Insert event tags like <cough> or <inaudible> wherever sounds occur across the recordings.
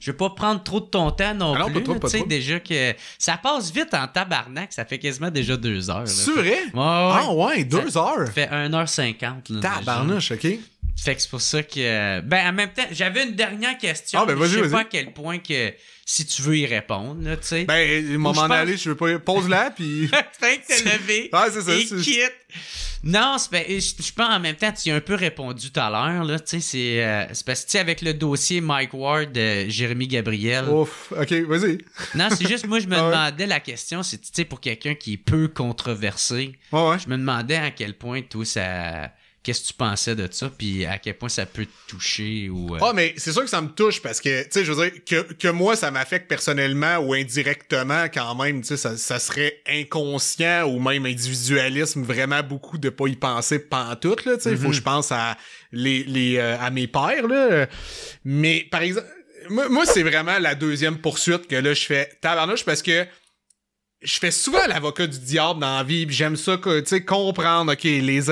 Je vais pas prendre trop de ton temps non ah plus. Tu sais déjà que ça passe vite en tabarnak. Ça fait quasiment déjà deux heures. C'est vrai? Ouais, Ah ouais, deux heures? Ça fait 1h50. Tabarnak, ok. Fait que c'est pour ça que. Ben, en même temps, j'avais une dernière question. Ah, ben, je sais pas à quel point que si tu veux y répondre, là, tu sais. Ben, euh, m'en moment aller, je veux pas. Pose-la, puis. Fait que t'es levé. Ah, c'est ça. Et quitte. Non, ben, je pense en même temps, tu as un peu répondu tout à l'heure, là, tu sais. C'est euh, C'est parce que, tu sais, avec le dossier Mike Ward, de euh, Jérémy Gabriel. Ouf, ok, vas-y. non, c'est juste, moi, je me <laughs> ah demandais la question, c'est, tu sais, pour quelqu'un qui est peu controversé. Ouais, ouais. Je me demandais à quel point, tout ça qu'est-ce que tu pensais de ça, puis à quel point ça peut te toucher ou. Euh? Ah, mais c'est sûr que ça me touche parce que, tu sais, je veux dire, que, que moi, ça m'affecte personnellement ou indirectement quand même, tu sais, ça, serait inconscient ou même individualisme vraiment beaucoup de pas y penser pantoute, là, tu sais. Il faut que mm-hmm. je pense à les, les euh, à mes pères, là. Mais par exemple, moi, c'est vraiment la deuxième poursuite que là, je fais tabarnouche parce que je fais souvent l'avocat du diable dans la vie, j'aime ça tu sais comprendre OK les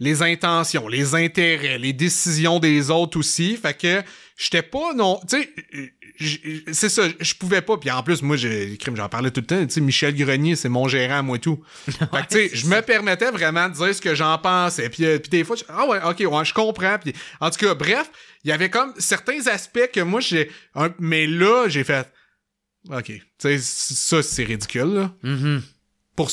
les intentions, les intérêts, les décisions des autres aussi, fait que j'étais pas non, tu sais c'est ça, je pouvais pas puis en plus moi j'ai j'en parlais tout le temps, tu sais Michel Grenier, c'est mon gérant moi et tout. <laughs> fait que tu sais, je me permettais vraiment de dire ce que j'en pensais puis euh, puis des fois ah ouais, OK, ouais, je comprends puis en tout cas bref, il y avait comme certains aspects que moi j'ai mais là j'ai fait OK. T'sais, ça, c'est ridicule, là. Mm -hmm. Pour,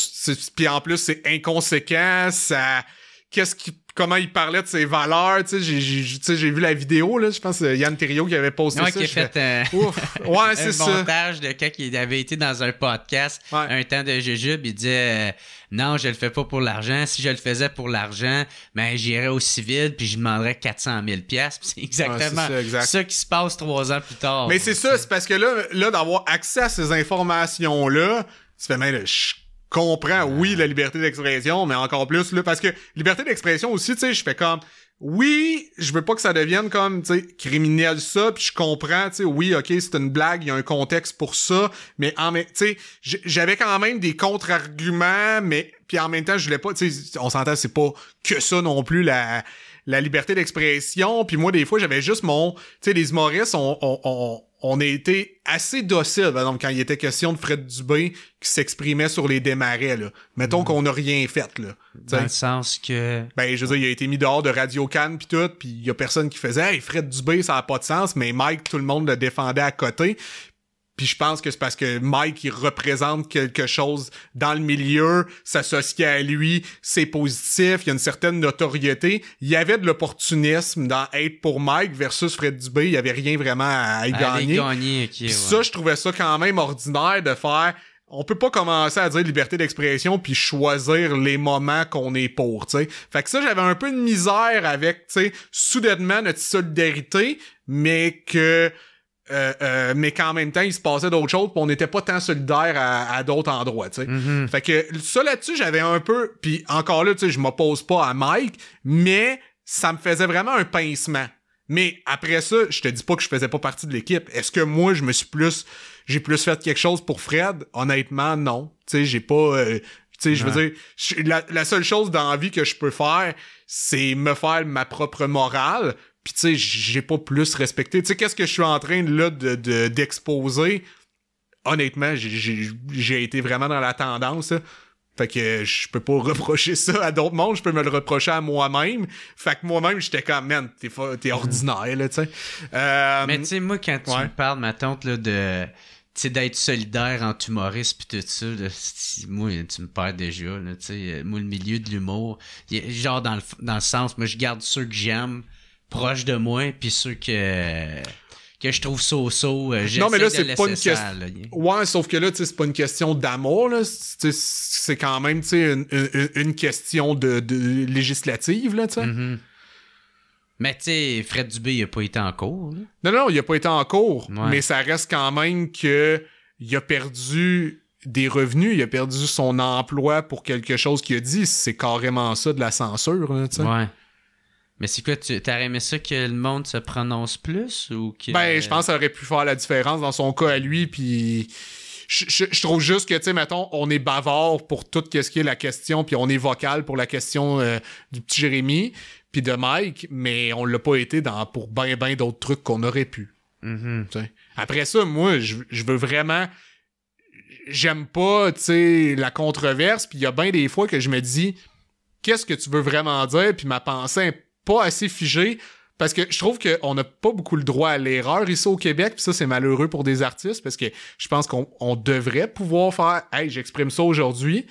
puis en plus, c'est inconséquent, ça... Qu'est-ce qui comment il parlait de ses valeurs. Tu sais, j'ai, vu la vidéo, là, je pense euh, Yann Thériault qui avait posté ça. Qui a fait, euh, <laughs> Un montage de quelqu'un il avait été dans un podcast, un temps de jujube, il disait... Euh, non, je le fais pas pour l'argent. Si je le faisais pour l'argent, ben j'irais au civil puis je demanderais 400 000 pièces. C'est exactement ça, qui se passe trois ans plus tard. Mais c'est ça, c'est parce que là, là d'avoir accès à ces informations là, tu fait même le comprend, oui, la liberté d'expression, mais encore plus, là, parce que liberté d'expression aussi, tu sais, je fais comme, oui, je veux pas que ça devienne comme, tu sais, criminel ça, puis je comprends, tu sais, oui, ok, c'est une blague, il y a un contexte pour ça, mais en même, tu sais, j'avais quand même des contre-arguments, mais puis en même temps, je voulais pas, tu sais, on s'entend, c'est pas que ça non plus la la liberté d'expression. Puis moi, des fois, j'avais juste mon... Tu sais, les humoristes, on, on, on, on a été assez docile donc quand il était question de Fred Dubé qui s'exprimait sur les démarrais. Là. Mettons mm. qu'on n'a rien fait. Là, Dans le sens que... Ben, je veux dire, il a été mis dehors de Radio Cannes puis tout, puis il y a personne qui faisait hey, « Fred Dubé, ça n'a pas de sens », mais Mike, tout le monde le défendait à côté. Puis je pense que c'est parce que Mike, il représente quelque chose dans le milieu, s'associer à lui, c'est positif, il y a une certaine notoriété. Il y avait de l'opportunisme dans être pour Mike versus Fred Dubé, il y avait rien vraiment à y gagner. gagner ça, je trouvais ça quand même ordinaire de faire on peut pas commencer à dire liberté d'expression puis choisir les moments qu'on est pour, tu Fait que ça j'avais un peu de misère avec, tu soudainement notre solidarité, mais que euh, euh, mais qu'en même temps, il se passait d'autres choses, pis on n'était pas tant solidaires à, d'autres endroits, tu sais. Mm-hmm. Fait que ça là-dessus, j'avais un peu, puis encore là, tu sais, je m'oppose pas à Mike, mais ça me faisait vraiment un pincement. Mais après ça, je te dis pas que je faisais pas partie de l'équipe. Est-ce que moi, je me suis plus, j'ai plus fait quelque chose pour Fred Honnêtement, non. Tu sais, j'ai pas, euh, tu sais, je veux dire, la, seule chose dans la vie que je peux faire, c'est me faire ma propre morale. Puis tu sais, j'ai pas plus respecté. Tu sais, qu'est-ce que je suis en train là d'exposer? Honnêtement, j'ai été vraiment dans la tendance. Fait que je peux pas <laughs> reprocher ça à d'autres mondes, je peux me le reprocher à moi-même. Fait que moi-même, j'étais comme, man, t'es, mm-hmm. ordinaire, là, tu sais. Euh, Mais tu sais, moi, quand tu me parles, ma tante, là, de. Tu d'être solidaire en humoriste pis tout ça, là, moi, tu me perds déjà, là, tu sais. Moi, le milieu de l'humour, genre, dans le, dans le sens, moi, je garde ceux que j'aime, Proche de moi, puis ceux que que je trouve so-so. Euh, non, mais là, c'est pas une question. Ouais, sauf que là, c'est pas une question d'amour. C'est quand même une, une, question de, législative. Là, mm-hmm. Mais tu sais, Fred Dubé, il a pas été en cours. Non, non, il a pas été en cours. Mais ça reste quand même que il a perdu des revenus, il a perdu son emploi pour quelque chose qu'il a dit. C'est carrément ça de la censure. tu mais c'est quoi, tu t'aurais aimé ça que le monde se prononce plus ou que... Ben, je pense que ça aurait pu faire la différence dans son cas à lui, puis... Je, trouve juste que, tu sais, mettons, on est bavard pour tout ce qui est la question, puis on est vocal pour la question euh, du petit Jérémy, puis de Mike, mais on l'a pas été dans, pour ben, ben d'autres trucs qu'on aurait pu. Mm-hmm. Après ça, moi, je, je veux vraiment... J'aime pas, tu sais, la controverse, puis il y a bien des fois que je me dis, qu'est-ce que tu veux vraiment dire, puis ma pensée pas assez figé. Parce que je trouve qu'on n'a pas beaucoup le droit à l'erreur ici au Québec, puis ça, c'est malheureux pour des artistes, parce que je pense qu'on devrait pouvoir faire « Hey, j'exprime ça aujourd'hui »,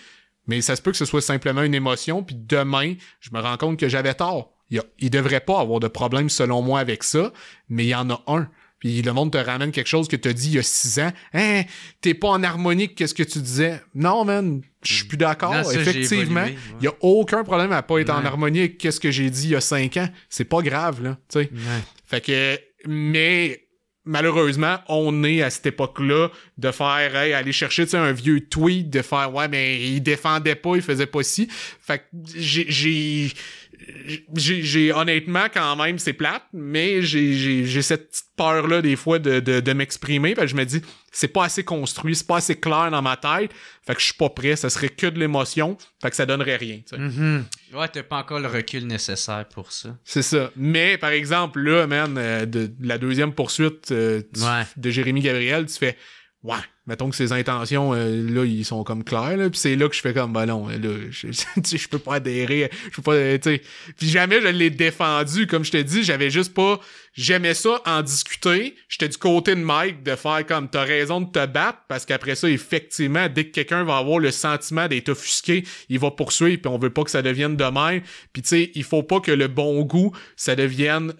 mais ça se peut que ce soit simplement une émotion, puis demain, je me rends compte que j'avais tort. Il, ne devrait pas avoir de problème, selon moi, avec ça, mais il y en a un. Puis le monde te ramène quelque chose que tu as dit il y a six ans. Hein, t'es pas en harmonie qu'est-ce que tu disais. Non, man, je suis plus d'accord. Effectivement, il y a aucun problème à pas être en harmonie avec qu'est-ce que j'ai dit il y a cinq ans. C'est pas grave, là. Fait que, mais malheureusement, on est à cette époque-là de faire aller chercher un vieux tweet, de faire ouais, mais il défendait pas, il faisait pas ci. Fait que j'ai j'ai honnêtement quand même c'est plate mais j'ai cette petite peur là des fois de, de, m'exprimer parce que je me dis c'est pas assez construit c'est pas assez clair dans ma tête fait que je suis pas prêt ça serait que de l'émotion fait que ça donnerait rien mm-hmm. ouais t'as pas encore le recul nécessaire pour ça c'est ça mais par exemple là man euh, de, la deuxième poursuite euh, de Jérémy Gabriel tu fais ouais mettons que ses intentions, euh, là, ils sont comme claires, là, puis c'est là que je fais comme, bah non, euh, là, je, <laughs> je peux pas adhérer, je peux pas, euh, tu Puis jamais je l'ai défendu, comme je t'ai dit, j'avais juste pas, j'aimais ça en discuter, j'étais du côté de Mike de faire comme, t'as raison de te battre, parce qu'après ça, effectivement, dès que quelqu'un va avoir le sentiment d'être offusqué, il va poursuivre, puis on veut pas que ça devienne de même, puis tu sais, il faut pas que le bon goût, ça devienne...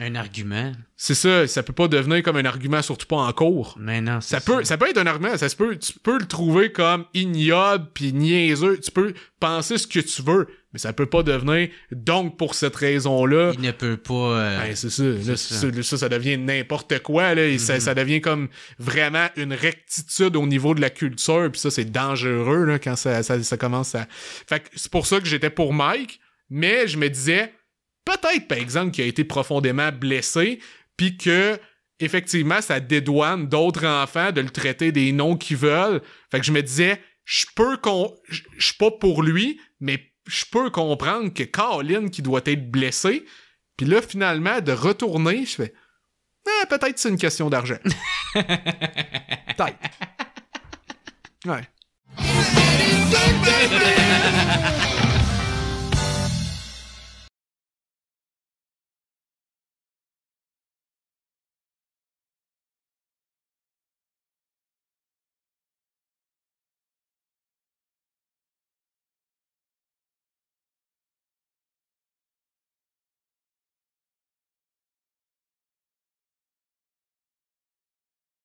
Un argument. C'est ça, ça peut pas devenir comme un argument, surtout pas en cours. Mais non, ça ça peut être un argument, ça se peut, tu peux le trouver comme ignoble puis niaiseux, tu peux penser ce que tu veux, mais ça peut pas devenir donc pour cette raison-là. Il ne peut pas. Euh, ben, c'est ça, ça. devient n'importe quoi là, mm-hmm. ça, devient comme vraiment une rectitude au niveau de la culture, puis ça c'est dangereux quand ça, commence à. c'est pour ça que j'étais pour Mike, mais je me disais peut-être par exemple qu'il a été profondément blessé, puis que effectivement, ça dédouane d'autres enfants de le traiter des noms qu'ils veulent. Fait que je me disais, je peux qu'on, je suis pas pour lui, mais je peux comprendre que Caroline qui doit être blessée. Puis là, finalement, de retourner, je fais, ah, peut-être c'est une question d'argent. <laughs> peut-être. <laughs>